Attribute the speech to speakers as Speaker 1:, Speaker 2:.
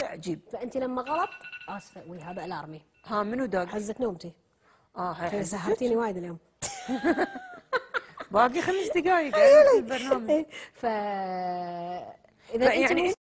Speaker 1: تعجب فانت لما غلط اسفه وي هذا الارمي ها منو دق؟
Speaker 2: حزه نومتي اه سهرتيني وايد اليوم باقي
Speaker 3: خمس
Speaker 1: دقائق البرنامج إيه، ف اذا يعني